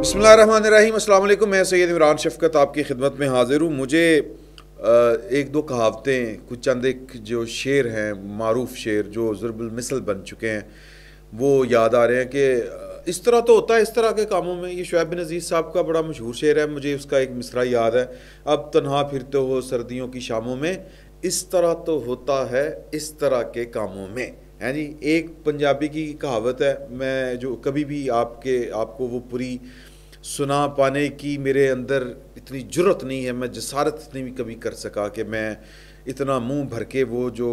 बसमीम मैं सैद इमरान शफकत आपकी खिदमत में हाज़िर हूँ मुझे एक दो कहावतें कुछ चंद एक जो शेर हैं मरूफ शेर जो मिसल बन चुके हैं वो याद आ रहे हैं कि इस तरह तो होता है इस तरह के कामों में ये शुएब बिन अजीज़ साहब का बड़ा मशहूर शेर है मुझे उसका एक मिसरा याद है अब तनहा फिरते हो सर्दियों की शामों में इस तरह तो होता है इस तरह के कामों में है जी एक पंजाबी की कहावत है मैं जो कभी भी आपके आपको वो पूरी सुना पाने की मेरे अंदर इतनी ज़रूरत नहीं है मैं जसारत भी कभी कर सका कि मैं इतना मुंह भर के वो जो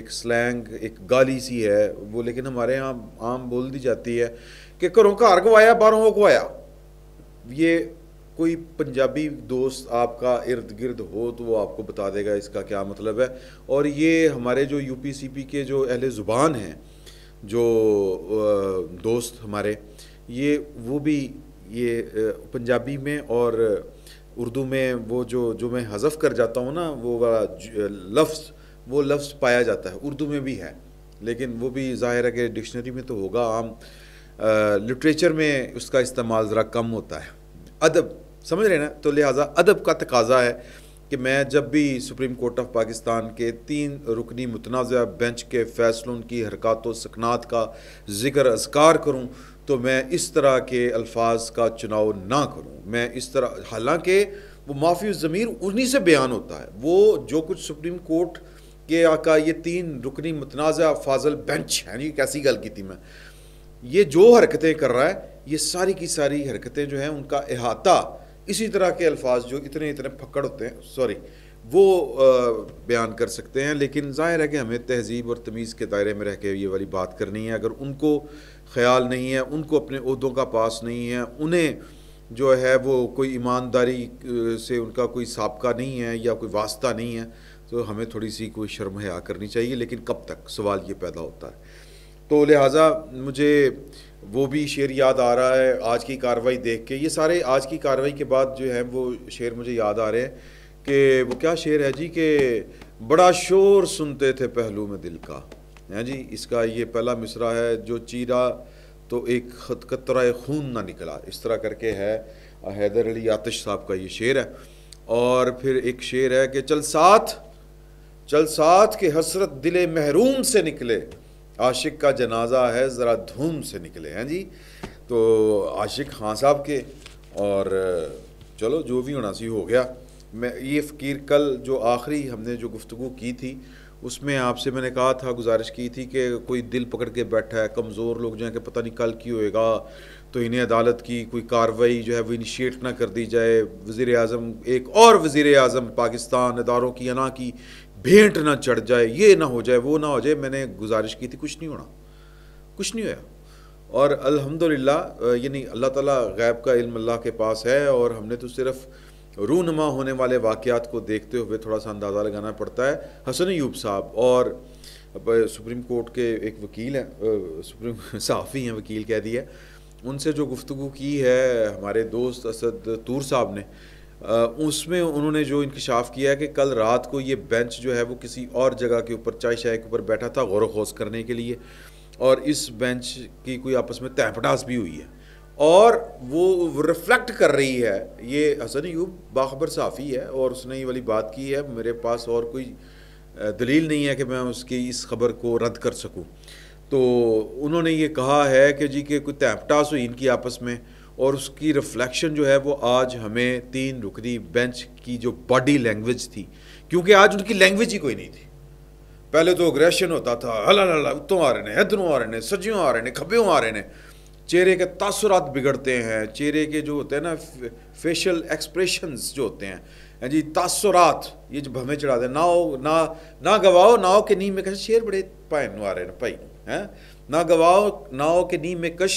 एक स्लैंग एक गाली सी है वो लेकिन हमारे यहाँ आम बोल दी जाती है कि घरों घर गवाया बारों गवाया ये कोई पंजाबी दोस्त आपका इर्द गिर्द हो तो वो आपको बता देगा इसका क्या मतलब है और ये हमारे जो यू पी सी पी के जो अहले ज़ुबान हैं जो दोस्त हमारे ये वो भी ये पंजाबी में और उर्दू में वो जो जो मैं हज़फ कर जाता हूँ ना वो वाला लफ्ज़ वो लफ्ज़ पाया जाता है उर्दू में भी है लेकिन वो भी ज़ाहिर है कि डिक्शनरी में तो होगा आम लिटरेचर में उसका इस्तेमाल ज़रा कम होता है अदब समझ रहे ना तो लिहाजा अदब का तकाजा है कि मैं जब भी सुप्रीम कोर्ट ऑफ पाकिस्तान के तीन रुकनी मुतनाज़ बेंच के फ़ैसलों की हरकत व सकनात का ज़िक्र असकार करूँ तो मैं इस तरह के अल्फाज का चुनाव ना करूँ मैं इस तरह हालांकि वो माफी ज़मीर उन्हीं से बयान होता है वो जो कुछ सुप्रीम कोर्ट के आका ये तीन रुकनी मतनाज़ फाजल बेंच है नहीं कैसी गल की थी मैं ये जो हरकतें कर रहा है ये सारी की सारी हरकतें जो हैं उनका अहाता इसी तरह के अल्फाज जो इतने इतने पकड़ होते हैं सॉरी वो बयान कर सकते हैं लेकिन ज़ाहिर है कि हमें तहजीब और तमीज़ के दायरे में रह के ये वाली बात करनी है अगर उनको ख्याल नहीं है उनको अपने अहदों का पास नहीं है उन्हें जो है वो कोई ईमानदारी से उनका कोई सबका नहीं है या कोई वास्ता नहीं है तो हमें थोड़ी सी कोई शर्म हया करनी चाहिए लेकिन कब तक सवाल ये पैदा होता है तो लिहाजा मुझे वो भी शेर याद आ रहा है आज की कार्रवाई देख के ये सारे आज की कार्रवाई के बाद जो है वो शेर मुझे याद आ रहे हैं कि वो क्या शेर है जी कि बड़ा शोर सुनते थे पहलू में दिल का हैं जी इसका ये पहला मिसरा है जो चीरा तो एक खत कतरा खून ना निकला इस तरह करके है हैदर अली आतिश साहब का ये शेर है और फिर एक शेर है कि चल साथ चल साथ के हसरत दिले महरूम से निकले आशिक का जनाजा है ज़रा धूम से निकले हैं जी तो आशिक खां साहब के और चलो जो भी होना सी हो गया मैं ये फ़कीर कल जो आखिरी हमने जो गुफ्तु की थी उसमें आपसे मैंने कहा था गुजारिश की थी कि कोई दिल पकड़ के बैठा है कमज़ोर लोग जो है कि पता नहीं कल की होएगा तो इन्हें अदालत की कोई कार्रवाई जो है वो इनिशिएट ना कर दी जाए वज़ी अजम एक और वज़ी अजम पाकिस्तान इदारों की अना की भेंट ना चढ़ जाए ये ना हो जाए वो ना हो जाए मैंने गुजारिश की थी कुछ नहीं होना कुछ नहीं होया और अलहमदिल्ला यानी अल्लाह ताली गैब का इल्म अल्लाह के पास है और हमने तो सिर्फ़ रूनमा होने वाले वाक़ात को देखते हुए थोड़ा सा अंदाज़ा लगाना पड़ता है हसन यूब साहब और सुप्रीम कोर्ट के एक वकील हैं सुप्रीम साफ़ी हैं वकील कह दिया उनसे जो गुफ्तु की है हमारे दोस्त असद तूर साहब ने उसमें उन्होंने जो इंकशाफ किया है कि कल रात को ये बेंच जो है वो किसी और जगह के ऊपर चाय शाय के ऊपर बैठा था गौर वोज करने के लिए और इस बेंच की कोई आपस में तहपटास भी हुई है और वो रिफ्लेक्ट कर रही है ये हसन यूब बाखबर साफ़ी है और उसने ये वाली बात की है मेरे पास और कोई दलील नहीं है कि मैं उसकी इस खबर को रद्द कर सकूं तो उन्होंने ये कहा है कि जी कि कोई तैपटास हुई इनकी आपस में और उसकी रिफ्लेक्शन जो है वो आज हमें तीन रुकनी बेंच की जो बॉडी लैंग्वेज थी क्योंकि आज उनकी लैंग्वेज ही कोई नहीं थी पहले तो अग्रेशन होता था हल्ला उत्तों उतों आ रहे हैं इधरों आ रहे हैं सजियों आ रहे हैं खब्बे आ रहे हैं चेहरे के तासरात बिगड़ते हैं चेहरे के जो होते हैं ना फेशियल एक्सप्रेशंस जो होते हैं हाँ जी तासरात ये जो भमे चढ़ा दे ना हो ना ना गवाओ नाव के नीम में कश शेर बड़े पाए आ रहे हैं भाई हैं हाँ? ना गवाओ नाओ के नीम में कश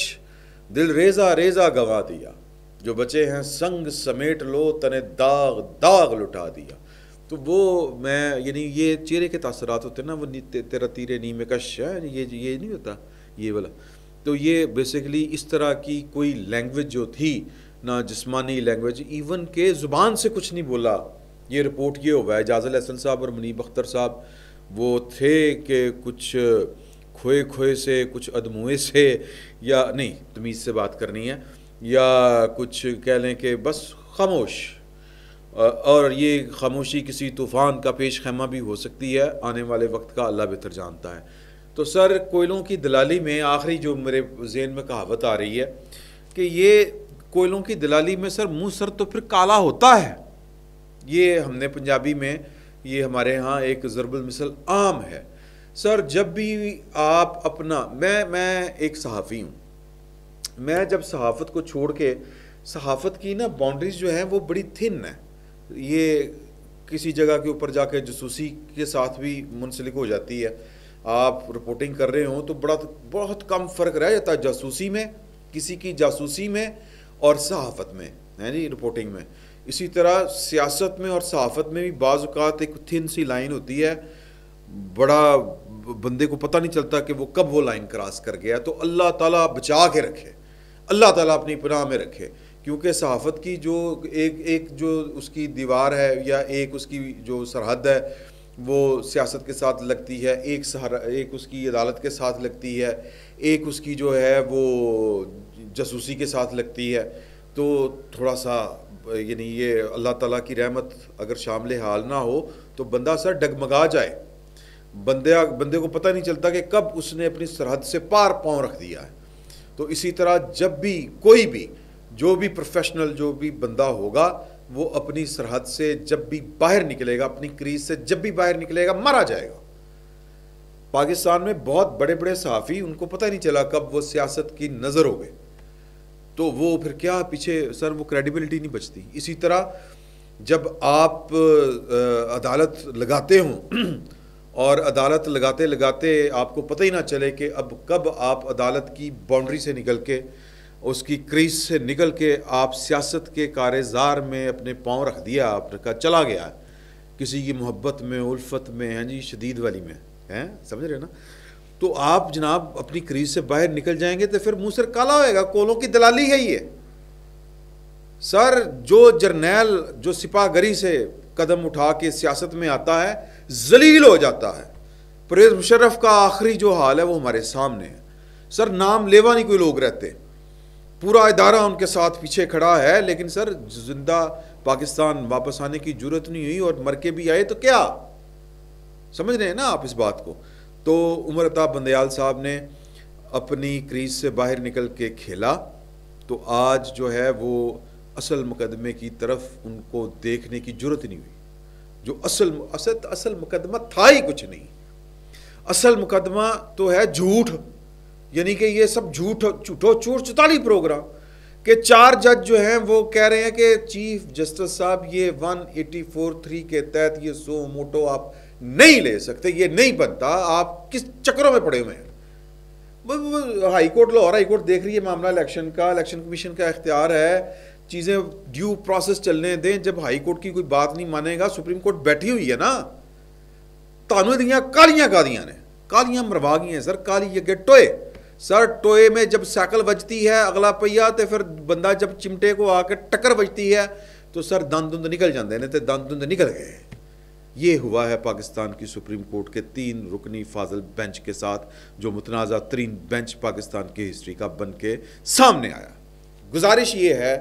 दिल रेजा रेजा गवा दिया जो बचे हैं संग समेट लो तने दाग दाग लुटा दिया तो वो मैं यानी ये चेहरे के तसरात होते ना वो तेरा तीरे नीम कश है हाँ? ये ये नहीं होता ये वाला तो ये बेसिकली इस तरह की कोई लैंग्वेज जो थी ना जिसमानी लैंग्वेज इवन के ज़ुबान से कुछ नहीं बोला ये रिपोर्ट ये हुआ है एजाज़ल हसन साहब और मुनीब अख्तर साहब वो थे कि कुछ खोए खोए से कुछ अदमुए से या नहीं तमीज़ से बात करनी है या कुछ कह लें कि बस खामोश और ये खामोशी किसी तूफ़ान का पेश खैमा भी हो सकती है आने वाले वक्त का अल्लाह बेहतर जानता है तो सर कोयलों की दलाली में आखिरी जो मेरे जेन में कहावत आ रही है कि ये कोयलों की दलाली में सर मुँह सर तो फिर काला होता है ये हमने पंजाबी में ये हमारे यहाँ एक ज़रबल मिसल आम है सर जब भी आप अपना मैं मैं एक सहाफ़ी हूँ मैं जब सहाफ़त को छोड़ के सहाफ़त की ना बाउंड्रीज़ जो हैं वो बड़ी थिन है ये किसी जगह के ऊपर जाके जसूसी के साथ भी मुंसलिक हो जाती है आप रिपोर्टिंग कर रहे हो तो बड़ा तो, बहुत कम फ़र्क रह जाता है जासूसी में किसी की जासूसी में और सहाफ़त में है जी रिपोर्टिंग में इसी तरह सियासत में और सहाफ़त में भी बाज़ात एक थिन सी लाइन होती है बड़ा बंदे को पता नहीं चलता कि वो कब वो लाइन क्रॉस कर गया तो अल्लाह ताला बचा के रखे अल्लाह ताला अपनी पनाह में रखे क्योंकि सहाफ़त की जो एक एक जो उसकी दीवार है या एक उसकी जो सरहद है वो सियासत के साथ लगती है एक सहारा एक उसकी अदालत के साथ लगती है एक उसकी जो है वो जासूसी के साथ लगती है तो थोड़ा सा यानी ये अल्लाह ताला की रहमत अगर शामिल हाल ना हो तो बंदा सर डगमगा जाए बंदे बंदे को पता नहीं चलता कि कब उसने अपनी सरहद से पार पाँव रख दिया है तो इसी तरह जब भी कोई भी जो भी प्रोफेशनल जो भी बंदा होगा वो अपनी सरहद से जब भी बाहर निकलेगा अपनी क्रीज से जब भी बाहर निकलेगा मारा जाएगा पाकिस्तान में बहुत बड़े बड़े सहाफ़ी उनको पता ही नहीं चला कब वो सियासत की नज़र हो गए तो वो फिर क्या पीछे सर वो क्रेडिबिलिटी नहीं बचती इसी तरह जब आप अदालत लगाते हों और अदालत लगाते लगाते आपको पता ही ना चले कि अब कब आप अदालत की बाउंड्री से निकल के उसकी क्रीज से निकल के आप सियासत के कारजार में अपने पाँव रख दिया आपने कहा चला गया किसी की मोहब्बत में उल्फत में हैं हाँ जी शदीद वाली में हैं समझ रहे ना तो आप जनाब अपनी क्रीज से बाहर निकल जाएंगे तो फिर मुँह सर काला होएगा कोलों की दलाली है ये सर जो जर्नैल जो सिपागरी से कदम उठा के सियासत में आता है जलील हो जाता है परवेज़ मुशर्रफ का आखिरी जो हाल है वो हमारे सामने है सर नाम लेवा नहीं कोई लोग रहते पूरा इदारा उनके साथ पीछे खड़ा है लेकिन सर जिंदा पाकिस्तान वापस आने की जरूरत नहीं हुई और मर के भी आए तो क्या समझ रहे हैं ना आप इस बात को तो उमर अताब बंदयाल साहब ने अपनी क्रीज से बाहर निकल के खेला तो आज जो है वो असल मुकदमे की तरफ उनको देखने की जरूरत नहीं हुई जो असल असल असल मुकदमा था ही कुछ नहीं असल मुकदमा तो है झूठ यानी कि ये सब झूठ झूठो चूर चुताली प्रोग्राम के चार जज जो हैं वो कह रहे हैं कि चीफ जस्टिस साहब ये वन एटी फोर थ्री के तहत ये सो मोटो आप नहीं ले सकते ये नहीं बनता आप किस चक्करों में पड़े हुए हैं high court Lahore high court देख रही है मामला इलेक्शन का इलेक्शन कमीशन का इख्तियार है चीज़ें ड्यू प्रोसेस चलने दें जब हाई कोर्ट की कोई बात नहीं मानेगा सुप्रीम कोर्ट बैठी हुई है ना तानू दियाँ कालियाँ कादियाँ ने कालियाँ मरवा गई हैं सर काली ये टोए सर टोए में जब साइकिल बजती है अगला पहिया तो फिर बंदा जब चिमटे को आके टक्कर बजती है तो सर दंद दुंद निकल जाते हैं तो दंद दुंद निकल गए ये हुआ है पाकिस्तान की सुप्रीम कोर्ट के तीन रुकनी फाजल बेंच के साथ जो मुतनाज़ा तरीन बेंच पाकिस्तान की हिस्ट्री का बन के सामने आया गुजारिश ये है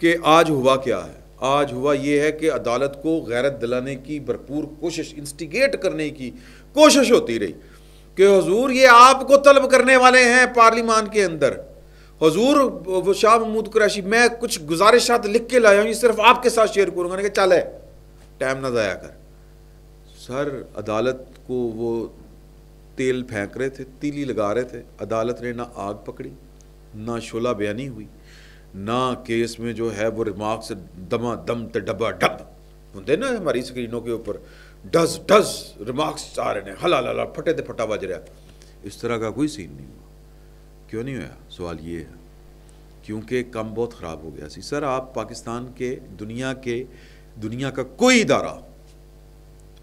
कि आज हुआ क्या है आज हुआ ये है कि अदालत को गैरत दिलाने की भरपूर कोशिश इंस्टिगेट करने की कोशिश होती रही कि हजूर ये आपको तलब करने वाले हैं पार्लिमान के अंदर हजूर वो शाह महमूद कुरैशी मैं कुछ गुजारिशात लिख के लाया हूँ सिर्फ आपके साथ शेयर करूँगा कि चल है टाइम ना ज़ाया कर सर अदालत को वो तेल फेंक रहे थे तीली लगा रहे थे अदालत ने ना आग पकड़ी ना शोला बयानी हुई ना केस में जो है वो रिमार्क्स दमा दम तबा डब होते ना हमारी स्क्रीनों के ऊपर डज डज रिमार्क्स आ रहे हैं हला हला फटे तो फटा बज रहा इस तरह का कोई सीन नहीं हुआ क्यों नहीं हुआ सवाल ये है क्योंकि काम बहुत ख़राब हो गया सी सर आप पाकिस्तान के दुनिया के दुनिया का कोई इदारा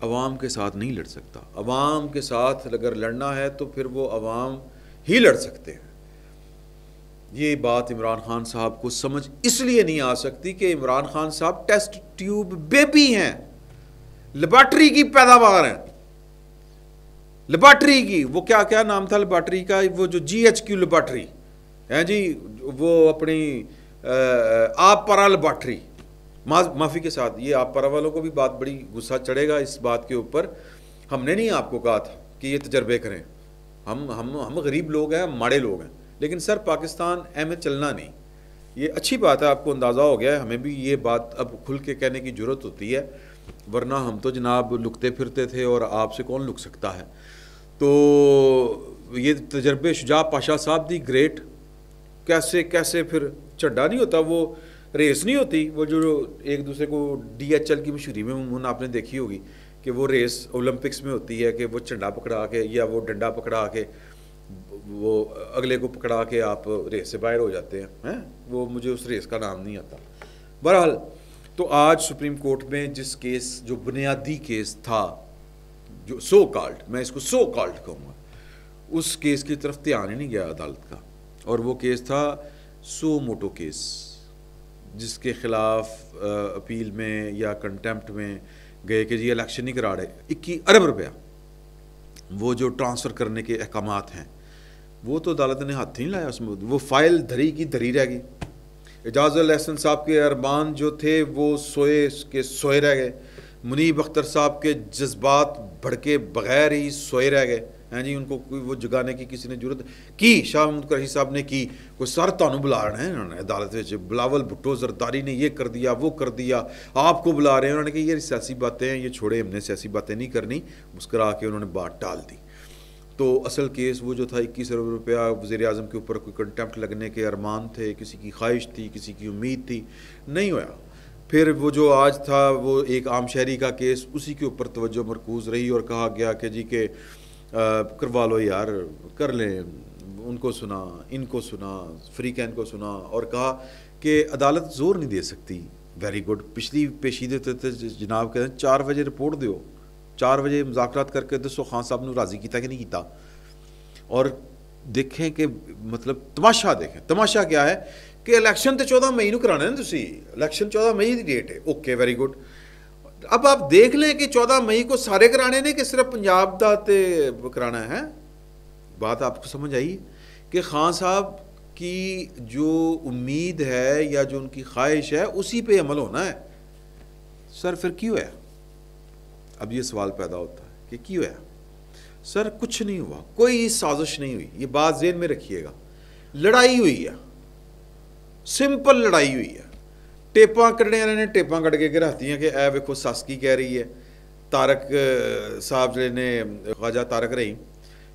अवाम के साथ नहीं लड़ सकता अवाम के साथ अगर लड़ना है तो फिर वो अवाम ही लड़ सकते हैं ये बात इमरान खान साहब को समझ इसलिए नहीं आ सकती कि इमरान खान साहब टेस्ट ट्यूब बेबी हैं लेबार्ट्री की पैदावार है लेबार्ट्री की वो क्या क्या नाम था लेबार्ट्री का वो जो जी एच क्यू लेबार्ट्री है जी वो अपनी आप परा लेबार्ट्री माफ़ी के साथ ये आप परा वालों को भी बात बड़ी गुस्सा चढ़ेगा इस बात के ऊपर हमने नहीं आपको कहा था कि ये तजर्बे करें हम हम हम गरीब लोग हैं हम माड़े लोग हैं लेकिन सर पाकिस्तान एम चलना नहीं ये अच्छी बात है आपको अंदाज़ा हो गया है हमें भी ये बात अब खुल के कहने की ज़रूरत होती है वरना हम तो जनाब लुकते फिरते थे और आपसे कौन लुक सकता है तो ये तजर्बे शुजा पाशा साहब दी ग्रेट कैसे कैसे फिर चड्डा नहीं होता वो रेस नहीं होती वो जो एक दूसरे को डी एच एल की मशहूरी में मुमून आपने देखी होगी कि वो रेस ओलंपिक्स में होती है कि वो चंडा पकड़ा के या वो डंडा पकड़ा के वो अगले को पकड़ा के आप रेस से बाहर हो जाते हैं हैं वो मुझे उस रेस का नाम नहीं आता बहरहाल तो आज सुप्रीम कोर्ट में जिस केस जो बुनियादी केस था जो सो कॉल्ड मैं इसको सो कॉल्ड कहूँगा उस केस की तरफ ध्यान ही नहीं गया अदालत का और वो केस था सो मोटो केस जिसके खिलाफ अपील में या कंटेम्प्ट में गए कि जी इलेक्शन नहीं करा रहे इक्की अरब रुपया वो जो ट्रांसफ़र करने के अहकाम हैं वो तो अदालत ने हाथ नहीं लाया उसमें वो फाइल धरी की धरी रह गई एजाज लहसन साहब के अरमान जो थे वो सोए के सोए रह गए मुनीब अख्तर साहब के जज्बात भड़के बगैर ही सोए रह गए हैं हाँ जी उनको कोई वो जगाने की किसी ने जरूरत की शाह महमूद करही साहब ने की कोई सर तू बुला रहे हैं उन्होंने अदालत में बिलावल भुट्टो जरदारी ने ये कर दिया वो कर दिया आपको बुला रहे हैं उन्होंने कहा ये सियासी बातें हैं ये छोड़े हमने सियासी बातें नहीं करनी मुस्करा के उन्होंने बात टाल दी तो असल केस वो जो था इक्कीस अरब रुपया वज़ी अजम के ऊपर कोई कंटेम्प्ट लगने के अरमान थे किसी की ख्वाहिश थी किसी की उम्मीद थी नहीं हुआ फिर वो जो आज था वो एक आम शहरी का केस उसी के ऊपर तोज्जो मरकूज़ रही और कहा गया कि जी के करवा लो यार कर लें उनको सुना इनको सुना फ्री कैन को सुना और कहा कि अदालत जोर नहीं दे सकती वेरी गुड पिछली पेशीदे थे तो, तो जनाब कहते हैं चार बजे रिपोर्ट दो चार बजे मुजाकर करके दसो तो खान साहब ने राजी किया कि नहीं किया और देखें कि मतलब तमाशा देखें तमाशा क्या है कि इलेक्शन तो चौदह मई ना इलैक्शन चौदह मई की डेट है ओके वेरी गुड अब आप देख लें कि चौदह मई को सारे कराने ने कि सिर्फ पंजाब का तो कराना है बात आपको समझ आई कि खान साहब की जो उम्मीद है या जो उनकी ख्वाहिश है उसी पर अमल होना है सर फिर क्यों है अब ये सवाल पैदा होता है कि क्यों है सर कुछ नहीं हुआ कोई साजिश नहीं हुई ये बात जेन में रखिएगा लड़ाई हुई है सिंपल लड़ाई हुई है टेपा कड़ने वाले ने टेपा कट के घराती कि ए वेखो सस की कह रही है तारक साहब जी ने ख्वाजा तारक रहीम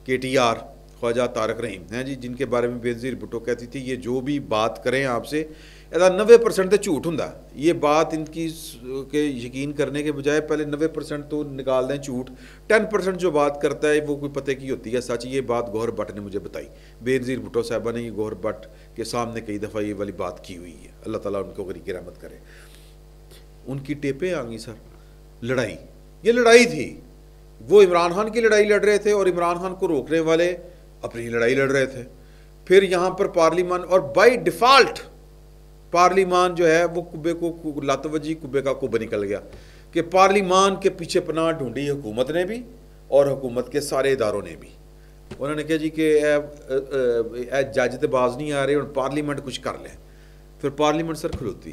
के टी आर ख्वाजा तारक रहीम हैं जी जिनके बारे में बेनज़ीर भुटो कहती थी ये जो भी बात करें आपसे नब्बे परसेंट तो झूठ ਹੁੰਦਾ ये बात इनकी के यकीन करने के बजाय पहले परसेंट तो निकाल दें झूठ टेन परसेंट जो बात करता है वो कोई पते की होती है सच ये बात गौहर भट्ट ने मुझे बताई बेनज़ीर भुट्टो साहबा ने ये गौहर भट्ट के सामने कई दफ़ा ये वाली बात की हुई है अल्लाह ताला उनको गरीब रहमत करे उनकी टेपें आ गई सर लड़ाई ये लड़ाई थी वो इमरान खान की लड़ाई लड़ रहे थे और इमरान खान को रोकने वाले अपनी लड़ाई लड़ रहे थे फिर यहाँ पर पार्लियामान और बाई डिफ़ाल्ट पार्लीमान जो है वो कुबे को लातवजी कुबे का कुब्बा निकल गया कि पार्लीमान के पीछे पनाह ढूंढी हुकूमत ने भी और हुकूमत के सारे इदारों ने भी उन्होंने कहा जी कि जज तो बाज नहीं आ रहे और पार्लीमेंट कुछ कर लें फिर पार्लीमेंट सर खलोती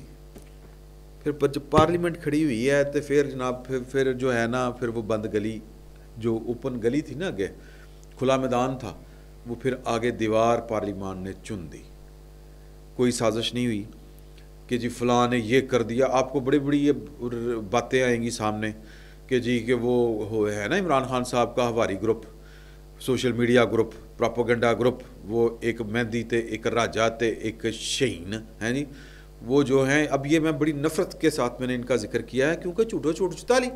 फिर जब पार्लीमेंट खड़ी हुई है तो फिर जनाब फिर फिर जो है ना फिर वो बंद गली जो ओपन गली थी ना अगे खुला मैदान था वो फिर आगे दीवार पार्लीमान ने चुन दी कोई साजिश नहीं हुई कि जी फ़लाँ ने ये कर दिया आपको बड़ी बड़ी ये बातें आएंगी सामने कि जी कि वो हो है ना इमरान खान साहब का हवारी group social media group propaganda group वो एक मेहंदी तो एक राजा तो एक शहीन है जी वो जो हैं अब ये मैं बड़ी नफ़रत के साथ मैंने इनका जिक्र किया है क्योंकि झूठो झूठ ली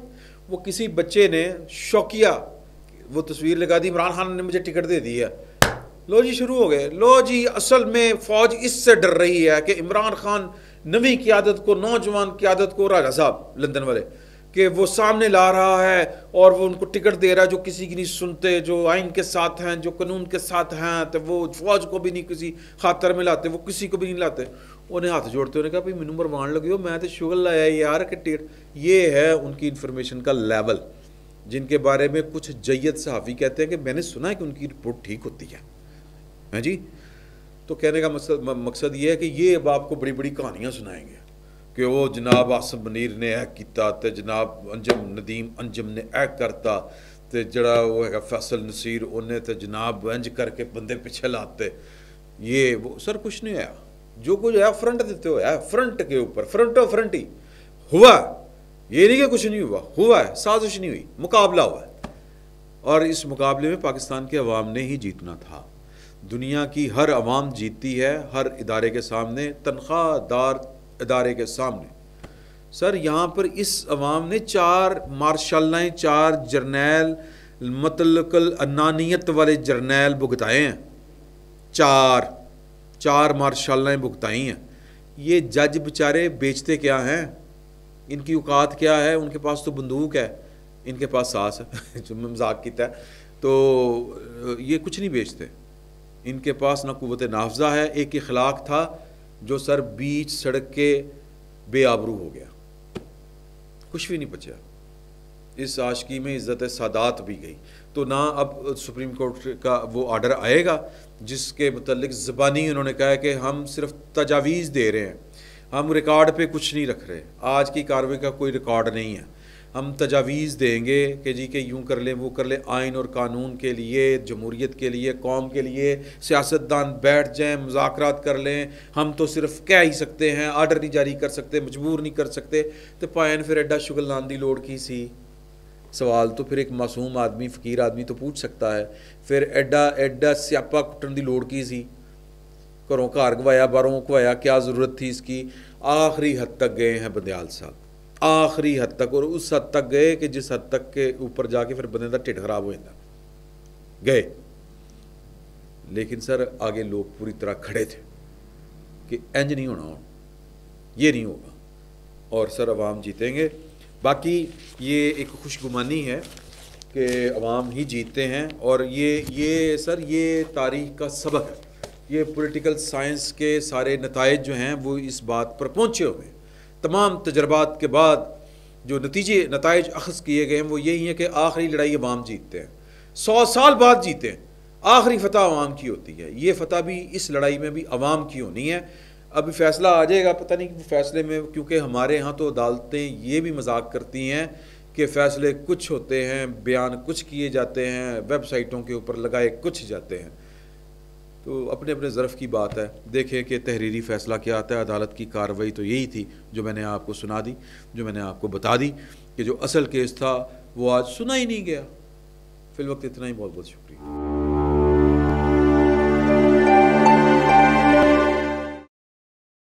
वो किसी बच्चे ने शौकिया वो तस्वीर लगा दी इमरान खान ने मुझे टिकट दे दी है लो जी शुरू हो गए लो जी असल में फ़ौज इससे डर रही है कि इमरान खान नवी की आदत को नौजवान की आदत को राजा साहब लंदन वाले कि वो सामने ला रहा है और वो उनको टिकट दे रहा है जो किसी की नहीं सुनते जो आइन के साथ हैं जो कानून के साथ हैं तो वो फौज को भी नहीं किसी खातर में लाते वो किसी को भी नहीं लाते उन्हें हाथ जोड़ते उन्हें कहा भाई मैं नंबर मरवान लगे हो मैं तो शुगर लाया यार कि टिकट ये है उनकी इन्फॉर्मेशन का लेवल जिनके बारे में कुछ जैत सहाफ़ी कहते हैं कि मैंने सुना है कि उनकी रिपोर्ट ठीक होती है हाँ जी तो कहने का मकसद मकसद ये है कि ये अब आपको बड़ी बड़ी कहानियाँ सुनाएंगे कि वो जनाब आसम मनीर ने ऐ किया तो जनाब अंजम नदीम अंजम ने ऐ करता तो जड़ा वो है फैसल नसीर उन्हें तो जनाब इंज करके बंदे पिछे लाते ये वो सर कुछ नहीं आया जो कुछ आया फ्रंट देते हुए फ्रंट के ऊपर फ्रंट और फ्रंट ही हुआ ये नहीं कि कुछ नहीं हुआ हुआ है साजिश नहीं हुई मुकाबला हुआ है और इस मुकाबले में पाकिस्तान के अवाम ने ही जीतना था दुनिया की हर आवाम जीतती है हर इदारे के सामने तनख्वाह दार इदारे के सामने सर यहाँ पर इस अवाम ने चार मार्शालाएँ चार जर्नैल मतलकल अनानियत वाले जर्नैल भुगताए हैं चार चार मार्शालाएँ भुगताई हैं ये जज बेचारे बेचते क्या हैं इनकी औकात क्या है उनके पास तो बंदूक है इनके पास सास है जो मजाक की है तो ये कुछ नहीं बेचते इनके पास ना कुत नाफजा है एक इखलाक था जो सर बीच सड़क के बेआबरू हो गया कुछ भी नहीं बचा इस आशकी में इज़्ज़त सादात भी गई तो ना अब सुप्रीम कोर्ट का वो आर्डर आएगा जिसके मतलब ज़बानी उन्होंने कहा है कि हम सिर्फ तजावीज़ दे रहे हैं हम रिकॉर्ड पे कुछ नहीं रख रहे आज की कार्रवाई का कोई रिकॉर्ड नहीं है हम तजावीज़ देंगे कि जी के यूँ कर लें वो कर लें आइन और कानून के लिए जमहूरीत के लिए कौम के लिए सियासतदान बैठ जाएँ मुजाकर कर लें हम तो सिर्फ कह ही सकते हैं आर्डर नहीं जारी कर सकते मजबूर नहीं कर सकते तो पायन फिर एडा शुगल की लौड़ की सी सवाल तो फिर एक मासूम आदमी फ़कीर आदमी तो पूछ सकता है फिर एडा एडा स्यापा कुटन की लौड़ की सी घरों घर गवाया बारों गवाया क्या ज़रूरत थी इसकी आखिरी हद तक गए हैं बंदयाल साहब आखिरी हद तक और उस हद तक गए कि जिस हद तक के ऊपर जाके फिर बंदे का ढिड खराब हो जाता गए लेकिन सर आगे लोग पूरी तरह खड़े थे कि इंज नहीं होना हूँ ये नहीं होगा और सर अवाम जीतेंगे बाकी ये एक खुशगुमानी है कि अवाम ही जीतते हैं और ये ये सर ये तारीख का सबक है ये पॉलिटिकल साइंस के सारे नतज जो हैं वो इस बात पर पहुँचे हुए हैं तमाम तजर्बात के बाद जो नतीजे नतज अखज़ किए गए हैं वो यही हैं कि आखिरी लड़ाई अवाम जीतते हैं सौ साल बाद जीते हैं आखिरी फतह अवाम की होती है ये फतह भी इस लड़ाई में भी अवाम की होनी है अभी फैसला आ जाएगा पता नहीं फैसले में क्योंकि हमारे यहाँ तो अदालतें ये भी मजाक करती हैं कि फ़ैसले कुछ होते हैं बयान कुछ किए जाते हैं वेबसाइटों के ऊपर लगाए कुछ जाते हैं तो अपने अपने ज़रफ़ की बात है देखें कि तहरीरी फ़ैसला क्या आता है अदालत की कार्रवाई तो यही थी जो मैंने आपको सुना दी जो मैंने आपको बता दी कि जो असल केस था वो आज सुना ही नहीं गया फिलवक्त इतना ही बहुत बहुत शुक्रिया